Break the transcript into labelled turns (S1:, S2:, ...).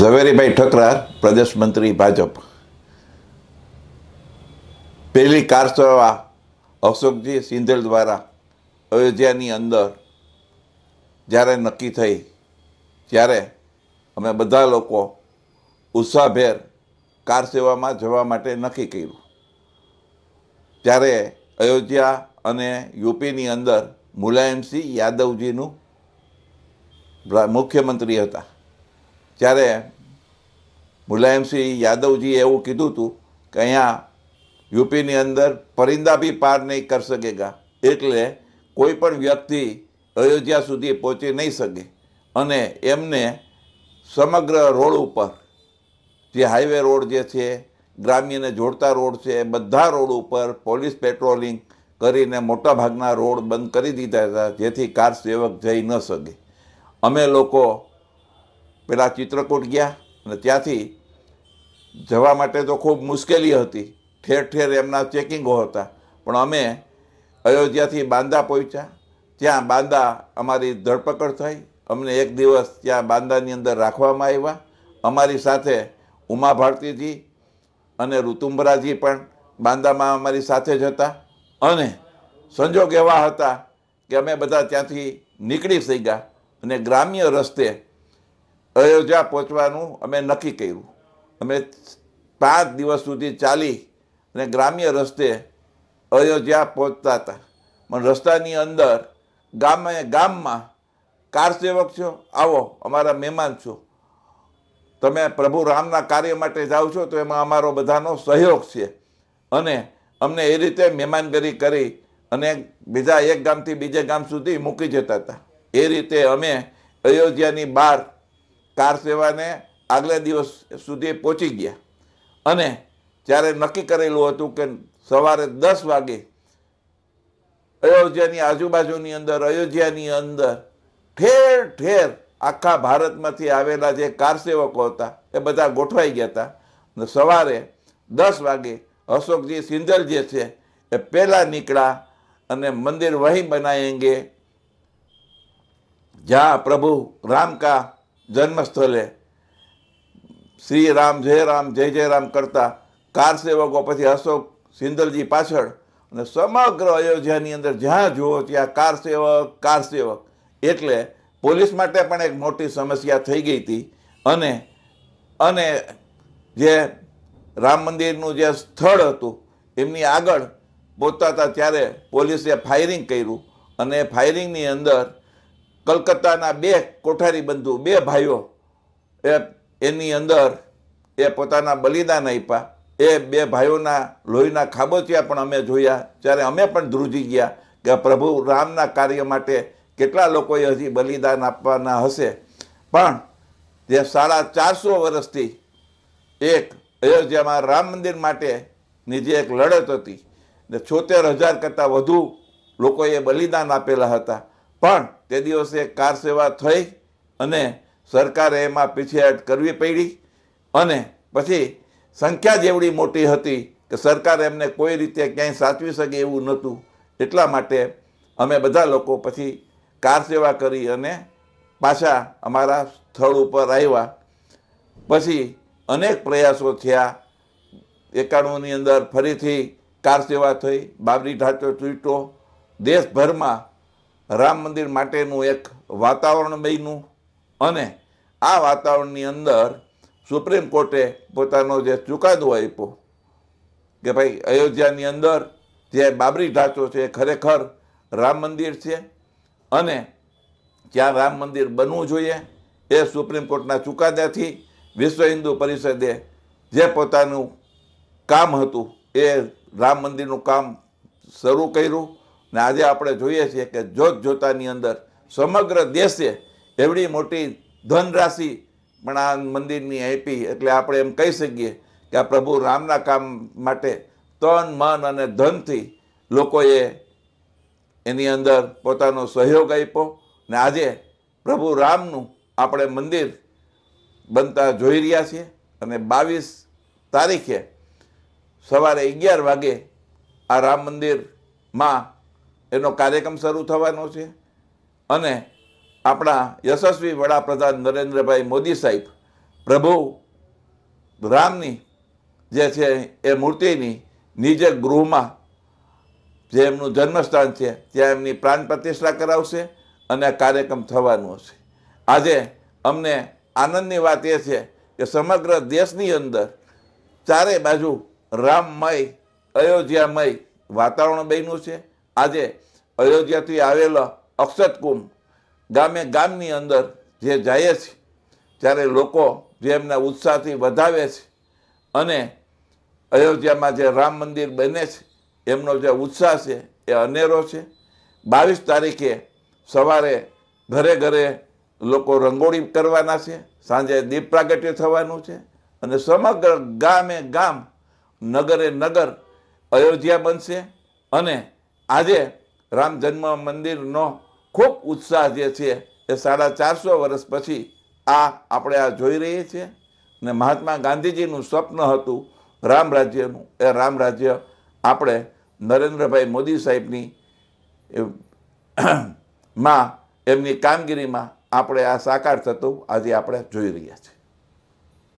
S1: ઝવેરીભાઈ ઠકરાર પ્રદેશ મંત્રી ભાજપ પહેલી કાર સેવા અશોકજી સિંધેલ દ્વારા અયોધ્યાની અંદર જ્યારે નક્કી થઈ ત્યારે અમે બધા લોકો ઉત્સાહભેર કાર સેવામાં જવા માટે નક્કી કર્યું ત્યારે અયોધ્યા અને યુપીની અંદર મુલાયમસિંહ યાદવજીનું મુખ્યમંત્રી હતા ત્યારે મુલાયમસિંહ યાદવજીએ એવું કીધું હતું કે અહીંયા યુપીની અંદર પરિંદા બી પાર નહીં કરી શકેગા એટલે કોઈ પણ વ્યક્તિ અયોધ્યા સુધી પહોંચી નહીં શકે અને એમને સમગ્ર રોડ ઉપર જે હાઈવે રોડ જે છે ગ્રામ્યને જોડતા રોડ છે બધા રોડ ઉપર પોલીસ પેટ્રોલિંગ કરીને મોટાભાગના રોડ બંધ કરી દીધા હતા જેથી કાર સેવક જઈ ન શકે અમે લોકો પહેલાં ચિત્રકૂટ ગયા અને ત્યાંથી જવા માટે તો ખૂબ મુશ્કેલી હતી ઠેર ઠેર એમના ચેકિંગો હતા પણ અમે અયોધ્યાથી બાંદા પહોંચ્યા ત્યાં બાંદા અમારી ધરપકડ થઈ અમને એક દિવસ ત્યાં બાંદાની અંદર રાખવામાં આવ્યા અમારી સાથે ઉમા ભારતીજી અને ઋતુંભરાજી પણ બાંદામાં અમારી સાથે જ હતા અને સંજોગ એવા હતા કે અમે બધા ત્યાંથી નીકળી થઈ ગયા અને ગ્રામ્ય રસ્તે અયોધ્યા પહોંચવાનું અમે નક્કી કર્યું અમે પાંચ દિવસ સુધી ચાલી અને ગ્રામ્ય રસ્તે અયોધ્યા પહોંચતા હતા પણ રસ્તાની અંદર ગામે ગામમાં કાર સેવક છો આવો અમારા મહેમાન છો તમે પ્રભુ રામના કાર્ય માટે જાઓ છો તો એમાં અમારો બધાનો સહયોગ છે અને અમને એ રીતે મહેમાનગરી કરી અને બીજા એક ગામથી બીજે ગામ સુધી મૂકી જતા હતા એ રીતે અમે અયોધ્યાની બહાર કાર સેવાને આગલા દિવસ સુધી પહોંચી ગયા અને જ્યારે નક્કી કરેલું હતું કે સવારે દસ વાગે અયોધ્યાની આજુબાજુની અંદર અયોધ્યાની અંદર ઠેર ઠેર આખા ભારતમાંથી આવેલા જે કાર સેવકો હતા એ બધા ગોઠવાઈ ગયા હતા અને સવારે દસ વાગે અશોકજી સિંધલ જે છે એ પહેલાં નીકળ્યા અને મંદિર વહીં બનાવેંગે જા પ્રભુ રામકા જન્મસ્થળે શ્રી રામ જય રામ જય જય રામ કરતા કાર સેવકો પછી અશોક સિંદલજી પાછળ અને સમગ્ર અયોધ્યાની અંદર જ્યાં જુઓ ત્યાં કાર સેવક કાર સેવક એટલે પોલીસ માટે પણ એક મોટી સમસ્યા થઈ ગઈ હતી અને અને જે રામ મંદિરનું જે સ્થળ હતું એમની આગળ પહોંચતા હતા ત્યારે પોલીસે ફાયરિંગ કર્યું અને ફાયરિંગની અંદર કલકત્તાના બે કોઠારી બંધુ બે ભાઈઓ એ એની અંદર એ પોતાના બલિદાન આપ્યા એ બે ભાઈઓના લોહીના ખાબોચિયા પણ અમે જોયા જ્યારે અમે પણ ધ્રુજી ગયા કે પ્રભુ રામના કાર્ય માટે કેટલા લોકોએ હજી બલિદાન આપવાના હશે પણ જે સાડા ચારસો વર્ષથી એક અયોધ્યામાં રામ મંદિર માટેની જે એક લડત હતી ને છોતેર હજાર કરતાં વધુ લોકોએ બલિદાન આપેલા હતા પણ તે દિવસે કાર સેવા થઈ અને સરકારે એમાં પીછેહટ કરવી પડી અને પછી સંખ્યા જેવડી મોટી હતી કે સરકાર એમને કોઈ રીતે ક્યાંય સાચવી શકે એવું નહોતું એટલા માટે અમે બધા લોકો પછી કાર સેવા કરી અને પાછા અમારા સ્થળ ઉપર આવ્યા પછી અનેક પ્રયાસો થયા એકાણુંની અંદર ફરીથી કાર સેવા થઈ બાબરી ઢાંચો તૂટ્યો દેશભરમાં રામ મંદિર માટેનું એક વાતાવરણ બન્યું અને આ વાતાવરણની અંદર સુપ્રીમ કોર્ટે પોતાનો જે ચુકાદો આપ્યો કે ભાઈ અયોધ્યાની અંદર જે બાબરી ઢાંચો છે એ ખરેખર રામ મંદિર છે અને જ્યાં રામ મંદિર બનવું જોઈએ એ સુપ્રીમ કોર્ટના ચુકાદાથી વિશ્વ હિન્દુ પરિષદે જે પોતાનું કામ હતું એ રામ મંદિરનું કામ શરૂ કર્યું ને આજે આપણે જોઈએ છીએ કે જોત જોતાની અંદર સમગ્ર દેશે એવડી મોટી ધનરાશિ પણ આ મંદિરની આપી એટલે આપણે એમ કહી શકીએ કે આ પ્રભુ રામના કામ માટે તન મન અને ધનથી લોકોએ એની અંદર પોતાનો સહયોગ આપ્યો ને આજે પ્રભુ રામનું આપણે મંદિર બનતા જોઈ રહ્યા છીએ અને બાવીસ તારીખે સવારે અગિયાર વાગે આ રામ મંદિરમાં એનો કાર્યક્રમ શરૂ થવાનો છે અને આપણા યશસ્વી વડાપ્રધાન નરેન્દ્રભાઈ મોદી સાહેબ પ્રભુ રામની જે છે એ મૂર્તિની નિજે ગૃહમાં જે એમનું જન્મસ્થાન છે ત્યાં એમની પ્રાણ પ્રતિષ્ઠા કરાવશે અને કાર્યક્રમ થવાનો છે આજે અમને આનંદની વાત એ છે કે સમગ્ર દેશની અંદર ચારે બાજુ રામમય અયોધ્યામય વાતાવરણ બન્યું છે આજે અયોધ્યાથી આવેલા અક્ષત કુંભ ગામે ગામની અંદર જે જાય છે ત્યારે લોકો જે એમના ઉત્સાહથી વધાવે છે અને અયોધ્યામાં જે રામ મંદિર બને છે એમનો જે ઉત્સાહ છે એ અનેરો છે બાવીસ તારીખે સવારે ઘરે ઘરે લોકો રંગોળી કરવાના છે સાંજે દીપ પ્રાગટ્ય થવાનું છે અને સમગ્ર ગામે ગામ નગરે નગર અયોધ્યા બનશે અને આજે રામ જન્મ મંદિરનો ખૂબ ઉત્સાહ જે છે એ સાડા ચારસો વર્ષ પછી આ આપણે આ જોઈ રહીએ છીએ ને મહાત્મા ગાંધીજીનું સ્વપ્ન હતું રામ રાજ્યનું એ રામ રાજ્ય આપણે નરેન્દ્રભાઈ મોદી સાહેબની માં એમની કામગીરીમાં આપણે આ સાકાર થતું આજે આપણે જોઈ રહ્યા છીએ